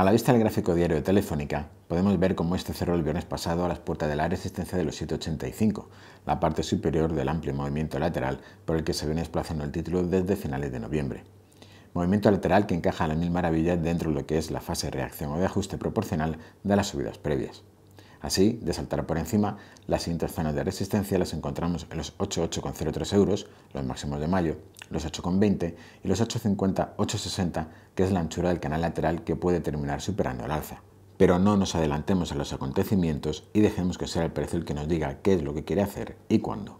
A la vista del gráfico diario de Telefónica, podemos ver cómo este cerró el viernes pasado a las puertas de la resistencia de los 785, la parte superior del amplio movimiento lateral por el que se viene desplazando el título desde finales de noviembre. Movimiento lateral que encaja a la mil maravillas dentro de lo que es la fase de reacción o de ajuste proporcional de las subidas previas. Así, de saltar por encima, las siguientes zonas de resistencia las encontramos en los 88,03 euros, los máximos de mayo, los 8,20 y los 8,50, 8,60, que es la anchura del canal lateral que puede terminar superando el alza. Pero no nos adelantemos a los acontecimientos y dejemos que sea el precio el que nos diga qué es lo que quiere hacer y cuándo.